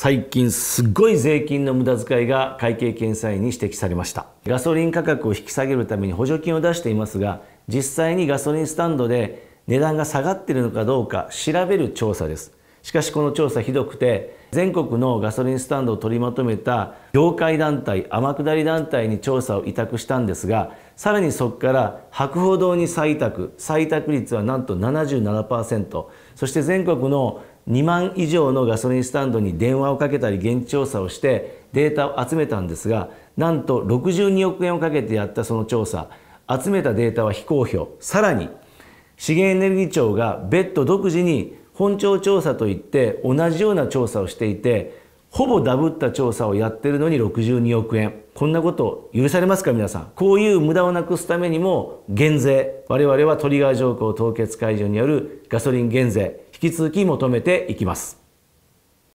最近すっごい税金の無駄遣いが会計検査院に指摘されましたガソリン価格を引き下げるために補助金を出していますが実際にガソリンスタンドで値段が下がっているのかどうか調べる調査ですしかしこの調査ひどくて全国のガソリンスタンドを取りまとめた業界団体天下り団体に調査を委託したんですがさらにそこから博報堂に採択採択率はなんと77%そして全国の2万以上のガソリンスタンドに電話をかけたり現地調査をしてデータを集めたんですがなんと62億円をかけてやったその調査集めたデータは非公表さらに資源エネルギー庁が別途独自に本庁調査といって同じような調査をしていてほぼダブった調査をやってるのに62億円こんなこと許されますか皆さんこういう無駄をなくすためにも減税我々はトリガー条項凍結解除によるガソリン減税引き続き求めていきます